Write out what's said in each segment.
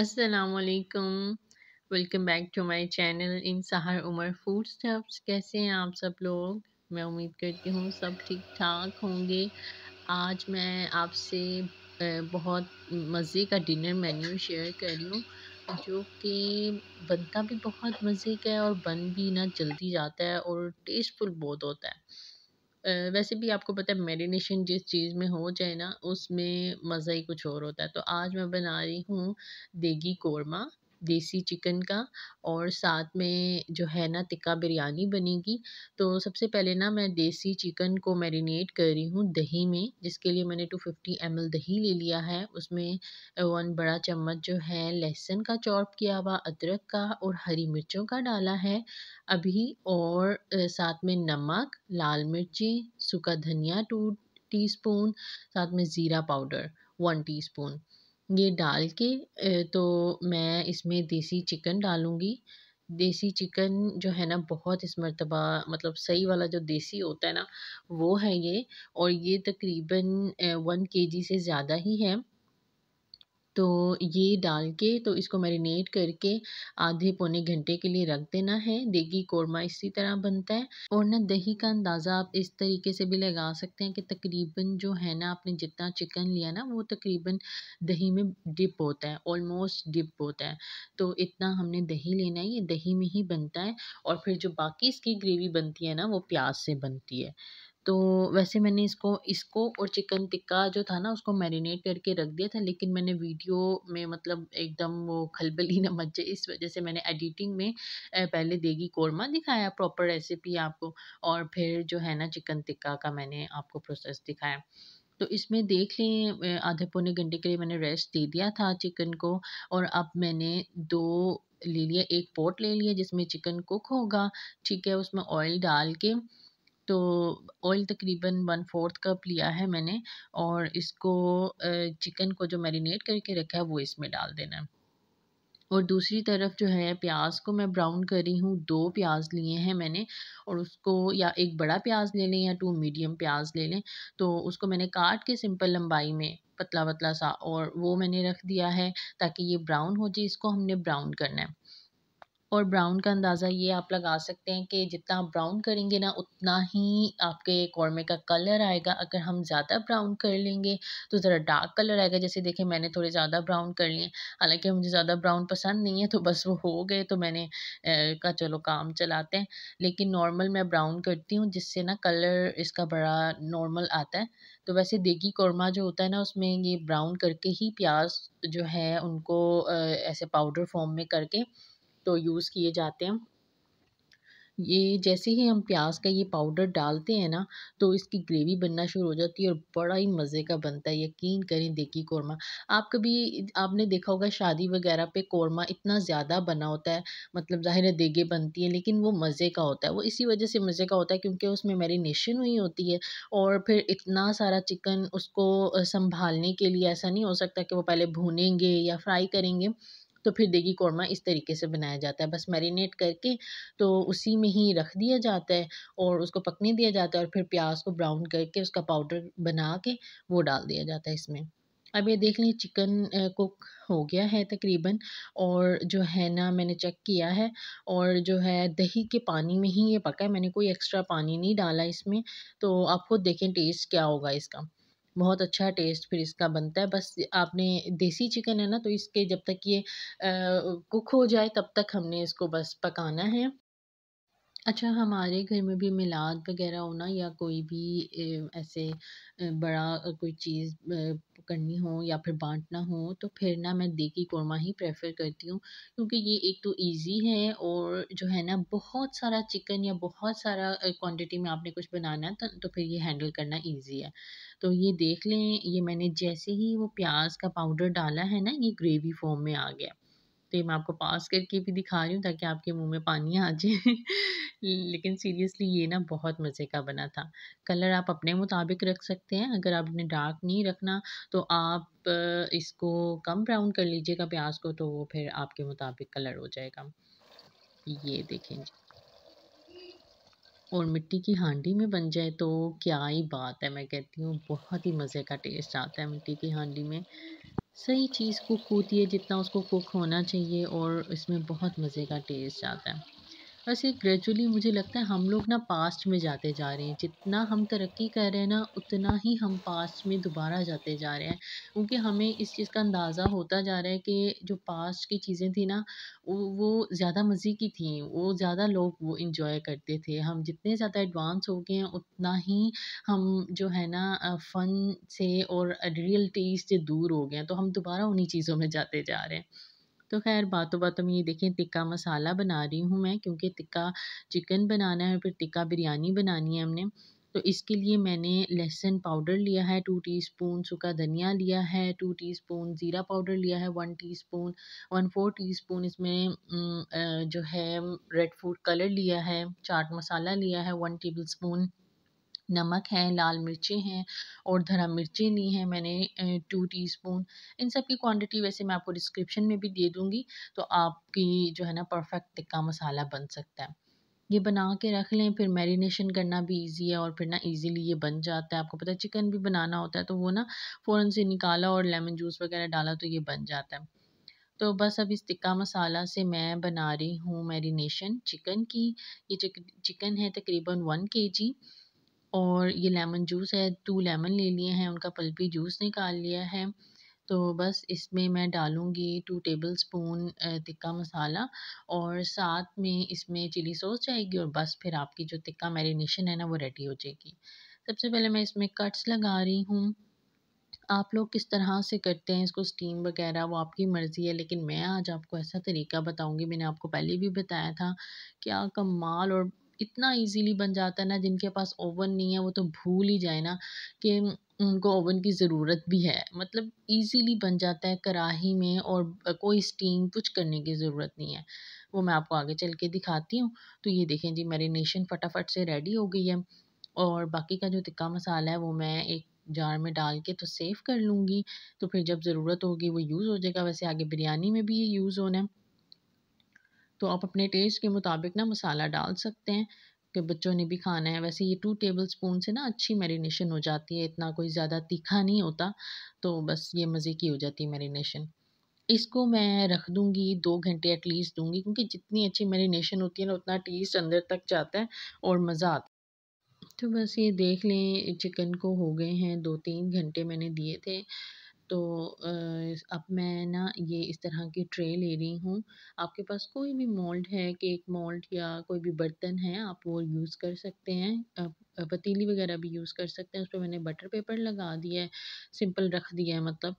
असलकम welcome back to my channel in Sahar Umar food stuffs कैसे हैं आप सब लोग मैं उम्मीद करती हूँ सब ठीक ठाक होंगे आज मैं आपसे बहुत मज़े का डिनर मेन्यू शेयर कर रही हूँ जो कि बनता भी बहुत मज़े का है और बन भी ना जल्दी जाता है और टेस्टफुल बहुत होता है वैसे भी आपको पता है मेरीनेशन जिस चीज़ में हो जाए ना उसमें मज़ा ही कुछ और होता है तो आज मैं बना रही हूँ देगी कोरमा देसी चिकन का और साथ में जो है ना टिक्का बिरयानी बनेगी तो सबसे पहले ना मैं देसी चिकन को मैरिनेट कर रही हूँ दही में जिसके लिए मैंने 250 फिफ्टी दही ले लिया है उसमें वन बड़ा चम्मच जो है लहसुन का चॉप किया हुआ अदरक का और हरी मिर्चों का डाला है अभी और साथ में नमक लाल मिर्ची सूखा धनिया टू टीस्पून साथ में ज़ीरा पाउडर वन टीस्पून ये डाल के तो मैं इसमें देसी चिकन डालूँगी देसी चिकन जो है ना बहुत इस मरतबा मतलब सही वाला जो देसी होता है ना वो है ये और ये तकरीबन वन के जी से ज़्यादा ही है तो ये डाल के तो इसको मैरिनेट करके आधे पौने घंटे के लिए रख देना है देगी कौरमा इसी तरह बनता है और ना दही का अंदाज़ा आप इस तरीके से भी लगा सकते हैं कि तकरीबन जो है ना आपने जितना चिकन लिया ना वो तकरीबन दही में डिप होता है ऑलमोस्ट डिप होता है तो इतना हमने दही लेना है ये दही में ही बनता है और फिर जो बाकी इसकी ग्रेवी बनती है ना वो प्याज से बनती है तो वैसे मैंने इसको इसको और चिकन टिक्का जो था ना उसको मैरिनेट करके रख दिया था लेकिन मैंने वीडियो में मतलब एकदम वो खलबली ना मच जाए इस वजह से मैंने एडिटिंग में पहले देगी कोरमा दिखाया प्रॉपर रेसिपी आपको और फिर जो है ना चिकन टिक्का का मैंने आपको प्रोसेस दिखाया तो इसमें देख लें आधे पौने घंटे के लिए मैंने रेस्ट दे दिया था चिकन को और अब मैंने दो ले लिया एक पोट ले लिया जिसमें चिकन कुक होगा ठीक है उसमें ऑयल डाल के तो ऑयल तकरीबन वन फोर्थ कप लिया है मैंने और इसको चिकन को जो मैरिनेट करके रखा है वो इसमें डाल देना है और दूसरी तरफ जो है प्याज को मैं ब्राउन कर रही हूँ दो प्याज लिए हैं मैंने और उसको या एक बड़ा प्याज ले लें या टू मीडियम प्याज ले लें तो उसको मैंने काट के सिंपल लंबाई में पतला पतला सा और वो मैंने रख दिया है ताकि ये ब्राउन हो जाए इसको हमने ब्राउन करना है और ब्राउन का अंदाज़ा ये आप लगा सकते हैं कि जितना आप ब्राउन करेंगे ना उतना ही आपके कौरमे का कलर आएगा अगर हम ज़्यादा ब्राउन कर लेंगे तो ज़रा डार्क कलर आएगा जैसे देखें मैंने थोड़े ज़्यादा ब्राउन कर लिए हालांकि मुझे ज़्यादा ब्राउन पसंद नहीं है तो बस वो हो गए तो मैंने का चलो काम चलाते हैं लेकिन नॉर्मल मैं ब्राउन करती हूँ जिससे ना कलर इसका बड़ा नॉर्मल आता है तो वैसे देगी कौरमा जो होता है ना उसमें ये ब्राउन करके ही प्याज जो है उनको ऐसे पाउडर फॉर्म में करके तो यूज़ किए जाते हैं ये जैसे ही हम प्याज का ये पाउडर डालते हैं ना तो इसकी ग्रेवी बनना शुरू हो जाती है और बड़ा ही मज़े का बनता है यकीन करें देखिए कौरमा आप कभी आपने देखा होगा शादी वगैरह पे कौरमा इतना ज़्यादा बना होता है मतलब ज़ाहिर है देगे बनती है लेकिन वो मज़े का होता है वो इसी वजह से मज़े का होता है क्योंकि उसमें मेरीनेशन हुई होती है और फिर इतना सारा चिकन उसको संभालने के लिए ऐसा नहीं हो सकता कि वो पहले भूनेंगे या फ्राई करेंगे तो फिर देगी कौरमा इस तरीके से बनाया जाता है बस मैरिनेट करके तो उसी में ही रख दिया जाता है और उसको पकने दिया जाता है और फिर प्याज को ब्राउन करके उसका पाउडर बना के वो डाल दिया जाता है इसमें अब ये देख लें चिकन कुक हो गया है तकरीबन और जो है ना मैंने चेक किया है और जो है दही के पानी में ही ये पका है मैंने कोई एक्स्ट्रा पानी नहीं डाला इसमें तो आप खुद देखें टेस्ट क्या होगा इसका बहुत अच्छा टेस्ट फिर इसका बनता है बस आपने देसी चिकन है ना तो इसके जब तक ये कुक हो जाए तब तक हमने इसको बस पकाना है अच्छा हमारे घर में भी मिलाद वगैरह होना या कोई भी ऐसे बड़ा कोई चीज़ करनी हो या फिर बांटना हो तो फिर ना मैं देगी कौरमा ही प्रेफर करती हूँ क्योंकि ये एक तो इजी है और जो है ना बहुत सारा चिकन या बहुत सारा क्वांटिटी में आपने कुछ बनाना है तो, तो फिर ये हैंडल करना ईजी है तो ये देख लें ये मैंने जैसे ही वो प्याज का पाउडर डाला है ना ये ग्रेवी फॉर्म में आ गया तो ये मैं आपको पास करके भी दिखा रही हूँ ताकि आपके मुंह में पानी आ जाए लेकिन सीरियसली ये ना बहुत मज़े का बना था कलर आप अपने मुताबिक रख सकते हैं अगर आपने डार्क नहीं रखना तो आप इसको कम ब्राउन कर लीजिएगा प्याज को तो वो फिर आपके मुताबिक कलर हो जाएगा ये देखें जी और मिट्टी की हांडी में बन जाए तो क्या ही बात है मैं कहती हूँ बहुत ही मज़े का टेस्ट आता है मिट्टी की हांडी में सही चीज़ को कूदिए जितना उसको कुक होना चाहिए और इसमें बहुत मज़े का टेस्ट आता है बस ये ग्रेजुअली मुझे लगता है हम लोग ना पास्ट में जाते जा रहे हैं जितना हम तरक्की कर रहे हैं ना उतना ही हम पास्ट में दोबारा जाते जा रहे हैं क्योंकि हमें इस चीज़ का अंदाज़ा होता जा रहा है कि जो पास्ट की चीज़ें थी ना वो ज़्यादा मज़े की थी वो ज़्यादा लोग वो इन्जॉय करते थे हम जितने ज़्यादा एडवांस हो गए हैं उतना ही हम जो है ना फ़न से और रियलिटी से दूर हो गए हैं तो हम दोबारा उन्हीं चीज़ों में जाते जा रहे हैं तो खैर बातों बातों में ये देखें टिक्का मसाला बना रही हूँ मैं क्योंकि टिक्का चिकन बनाना है फिर टिक्का बिरयानी बनानी है हमने तो इसके लिए मैंने लहसुन पाउडर लिया है टू टीस्पून सूखा धनिया लिया है टू टीस्पून ज़ीरा पाउडर लिया है one teaspoon one four teaspoon इसमें जो है रेड फूड कलर लिया है चाट मसाला लिया है वन टेबल स्पून नमक है लाल मिर्चें हैं और धरा मिर्चें ली हैं मैंने टू टीस्पून इन सब की क्वांटिटी वैसे मैं आपको डिस्क्रिप्शन में भी दे दूँगी तो आपकी जो है ना परफेक्ट टिक्का मसाला बन सकता है ये बना के रख लें फिर मैरिनेशन करना भी इजी है और फिर ना इजीली ये बन जाता है आपको पता है चिकन भी बनाना होता है तो वो ना फ़ौरन से निकाला और लेमन जूस वगैरह डाला तो ये बन जाता है तो बस अब इस टिक्का मसाला से मैं बना रही हूँ मैरिनेशन चिकन की ये चिकन है तकरीबन वन के जी और ये लेमन जूस है टू लेमन ले लिए हैं उनका पल्पी जूस निकाल लिया है तो बस इसमें मैं डालूँगी two tablespoon tikka masala और साथ में इसमें चिली सॉस जाएगी और बस फिर आपकी जो टिक्का मैरिनेशन है ना वो रेडी हो जाएगी सबसे पहले मैं इसमें कट्स लगा रही हूँ आप लोग किस तरह से करते हैं इसको स्टीम वगैरह वो आपकी मर्ज़ी है लेकिन मैं आज आपको ऐसा तरीका बताऊंगी मैंने आपको पहले भी बताया था क्या कमाल और इतना इजीली बन जाता है ना जिनके पास ओवन नहीं है वो तो भूल ही जाए ना कि उनको ओवन की ज़रूरत भी है मतलब ईजीली बन जाता है कराही में और कोई स्टीम कुछ करने की ज़रूरत नहीं है वो मैं आपको आगे चल के दिखाती हूँ तो ये देखें जी मैरिनेशन फटाफट से रेडी हो गई है और बाकी का जो तिक्का मसाला है वो मैं एक जार में डाल के तो सेव कर लूँगी तो फिर जब ज़रूरत होगी वो यूज़ हो जाएगा वैसे आगे बिरयानी में भी ये यूज़ होना है तो आप अपने टेस्ट के मुताबिक ना मसाला डाल सकते हैं कि बच्चों ने भी खाना है वैसे ये टू टेबल स्पून से ना अच्छी मैरिनेशन हो जाती है इतना कोई ज़्यादा तीखा नहीं होता तो बस ये मज़े की हो जाती है मैरिनेशन इसको मैं रख दूँगी दो घंटे एटलीस्ट दूँगी क्योंकि जितनी अच्छी मैरिनेशन होती है ना उतना टेस्ट अंदर तक जाता है और मज़ा आता तो बस ये देख लें चिकन को हो गए हैं दो तीन घंटे मैंने दिए थे तो अब मैं ना ये इस तरह की ट्रे ले रही हूँ आपके पास कोई भी मोल्ड है केक मोल्ड या कोई भी बर्तन है आप वो यूज़ कर सकते हैं पतीली वगैरह भी यूज़ कर सकते हैं उस पर मैंने बटर पेपर लगा दिया है सिंपल रख दिया है मतलब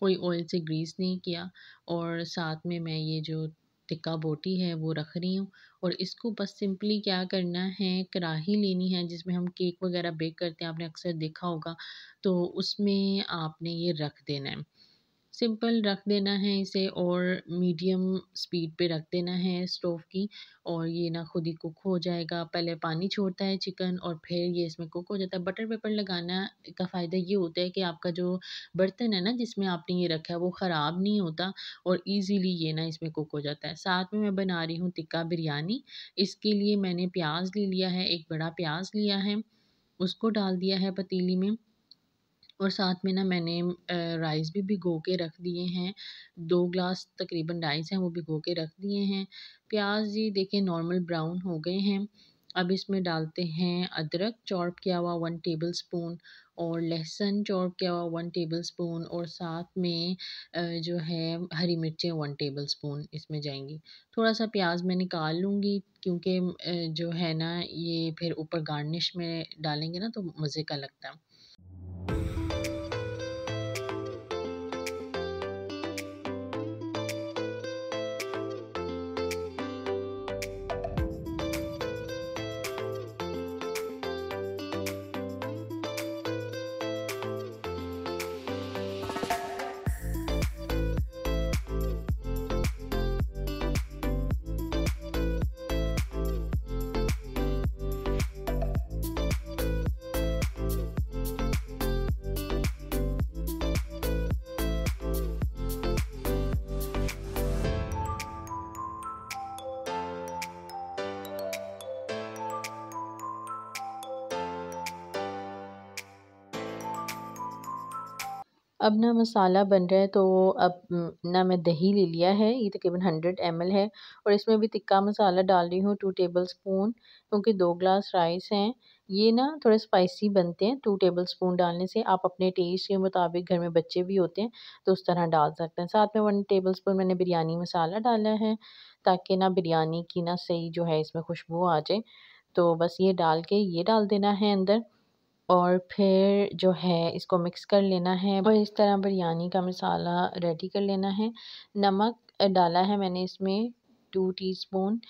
कोई ऑयल से ग्रीस नहीं किया और साथ में मैं ये जो टिक्का बोटी है वो रख रही हूँ और इसको बस सिंपली क्या करना है कढ़ाही लेनी है जिसमें हम केक वगैरह बेक करते हैं आपने अक्सर देखा होगा तो उसमें आपने ये रख देना है सिंपल रख देना है इसे और मीडियम स्पीड पे रख देना है स्टोव की और ये ना खुद ही कुक हो जाएगा पहले पानी छोड़ता है चिकन और फिर ये इसमें कुक हो जाता है बटर पेपर लगाना का फ़ायदा ये होता है कि आपका जो बर्तन है ना जिसमें आपने ये रखा है वो ख़राब नहीं होता और इजीली ये ना इसमें कुक हो जाता है साथ में मैं बना रही हूँ टिक्का बिरयानी इसके लिए मैंने प्याज ले लिया है एक बड़ा प्याज लिया है उसको डाल दिया है पतीली में और साथ में ना मैंने राइस भी भिगो के रख दिए हैं दो ग्लास तकरीबन राइस हैं वो भिगो के रख दिए हैं प्याज जी देखिए नॉर्मल ब्राउन हो गए हैं अब इसमें डालते हैं अदरक चौप किया हुआ वन टेबल स्पून और लहसुन चौप किया हुआ वन टेबल स्पून और साथ में जो है हरी मिर्चें वन टेबल स्पून इसमें जाएंगी थोड़ा सा प्याज मैं निकाल लूँगी क्योंकि जो है ना ये फिर ऊपर गार्निश में डालेंगे ना तो मज़े का लगता है अब ना मसाला बन रहा है तो अब ना मैं दही ले लिया है ये तकरीबन हंड्रेड एम है और इसमें भी तिक्का मसाला डाल रही हूँ टू टेबल स्पून क्योंकि दो ग्लास राइस हैं ये ना थोड़े स्पाइसी बनते हैं टू टेबल स्पून डालने से आप अपने टेस्ट के मुताबिक घर में बच्चे भी होते हैं तो उस तरह डाल सकते हैं साथ में वन टेबल स्पून मैंने बिरयानी मसाला डाला है ताकि ना बिरयानी की ना सही जो है इसमें खुशबू आ जाए तो बस ये डाल के ये डाल देना है अंदर और फिर जो है इसको मिक्स कर लेना है और इस तरह बिरयानी का मसाला रेडी कर लेना है नमक डाला है मैंने इसमें टू टीस्पून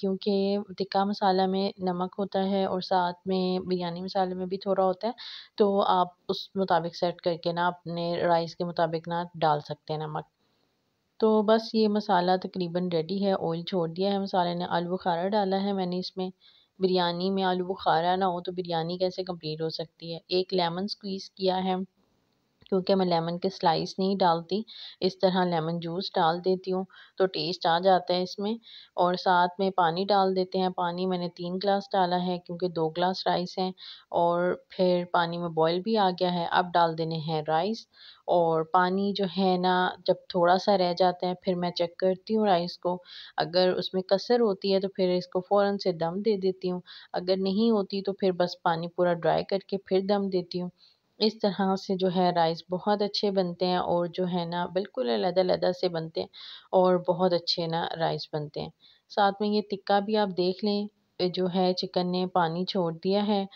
क्योंकि टिक्का मसाला में नमक होता है और साथ में बिरयानी मसाले में भी थोड़ा होता है तो आप उस मुताबिक सेट करके ना अपने राइस के मुताबिक ना डाल सकते हैं नमक तो बस ये मसाला तकरीबन रेडी है ऑयल छोड़ दिया है मसाले ने आलू बुखारा डाला है मैंने इसमें बिरयानी में आलू बुखारा ना हो तो बिरयानी कैसे कंप्लीट हो सकती है एक लेमन स्क्वीज़ किया है क्योंकि मैं लेमन के स्लाइस नहीं डालती इस तरह लेमन जूस डाल देती हूँ तो टेस्ट आ जाता है इसमें और साथ में पानी डाल देते हैं पानी मैंने तीन गिलास डाला है क्योंकि दो गिलास राइस हैं और फिर पानी में बॉयल भी आ गया है अब डाल देने हैं राइस और पानी जो है ना जब थोड़ा सा रह जाता है फिर मैं चेक करती हूँ राइस को अगर उसमें कसर होती है तो फिर इसको फ़ौर से दम दे देती हूँ अगर नहीं होती तो फिर बस पानी पूरा ड्राई करके फिर दम देती हूँ इस तरह से जो है राइस बहुत अच्छे बनते हैं और जो है ना बिल्कुल अलहदा से बनते हैं और बहुत अच्छे ना राइस बनते हैं साथ में ये टिक्का भी आप देख लें जो है चिकन ने पानी छोड़ दिया है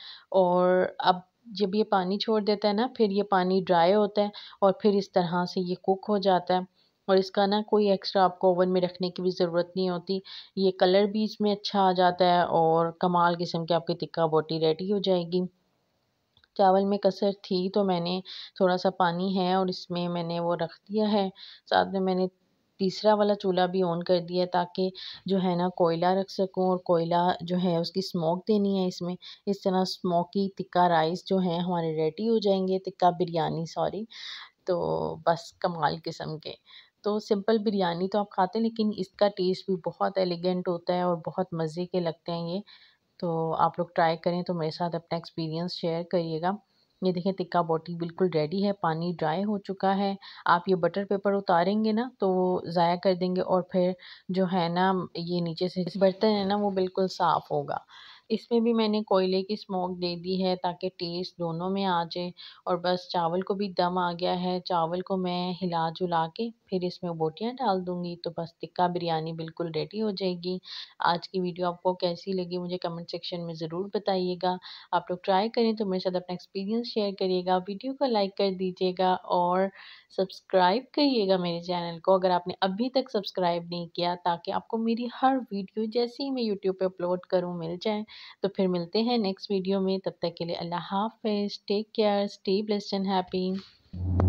और अब जब ये पानी छोड़ देता है ना फिर ये पानी ड्राई होता है और फिर इस तरह से ये कुक हो जाता है और इसका ना कोई एक्स्ट्रा आपको ओवन में रखने की भी ज़रूरत नहीं होती ये कलर भी इसमें अच्छा आ जाता है और कमाल किस्म की आपकी टिक्का बोटी रेडी हो जाएगी चावल में कसर थी तो मैंने थोड़ा सा पानी है और इसमें मैंने वो रख दिया है साथ में मैंने तीसरा वाला चूल्हा भी ऑन कर दिया ताकि जो है ना कोयला रख सकूं और कोयला जो है उसकी स्मोक देनी है इसमें इस तरह स्मोकी टिक्का राइस जो है हमारे रेडी हो जाएंगे टिक्का बिरयानी सॉरी तो बस कमाल किस्म के तो सिंपल बिरयानी तो आप खाते हैं लेकिन इसका टेस्ट भी बहुत एलिगेंट होता है और बहुत मज़े के लगते हैं ये तो आप लोग ट्राई करें तो मेरे साथ अपना एक्सपीरियंस शेयर करिएगा ये देखें टिक्का बोटी बिल्कुल रेडी है पानी ड्राई हो चुका है आप ये बटर पेपर उतारेंगे ना तो वो ज़ाया कर देंगे और फिर जो है ना ये नीचे से बर्तन है ना वो बिल्कुल साफ़ होगा इसमें भी मैंने कोयले की स्मोक दे दी है ताकि टेस्ट दोनों में आ जाए और बस चावल को भी दम आ गया है चावल को मैं हिला जुला के फिर इसमें बोटियाँ डाल दूँगी तो बस टिक्का बिरयानी बिल्कुल रेडी हो जाएगी आज की वीडियो आपको कैसी लगी मुझे कमेंट सेक्शन में ज़रूर बताइएगा आप लोग ट्राई करें तो मेरे साथ अपना एक्सपीरियंस शेयर करिएगा वीडियो को लाइक कर दीजिएगा और सब्सक्राइब करिएगा मेरे चैनल को अगर आपने अभी तक सब्सक्राइब नहीं किया ताकि आपको मेरी हर वीडियो जैसे ही मैं यूट्यूब पर अपलोड करूँ मिल जाए तो फिर मिलते हैं नेक्स्ट वीडियो में तब तक के लिए अल्लाह हाफिज़ take care stay blessed and happy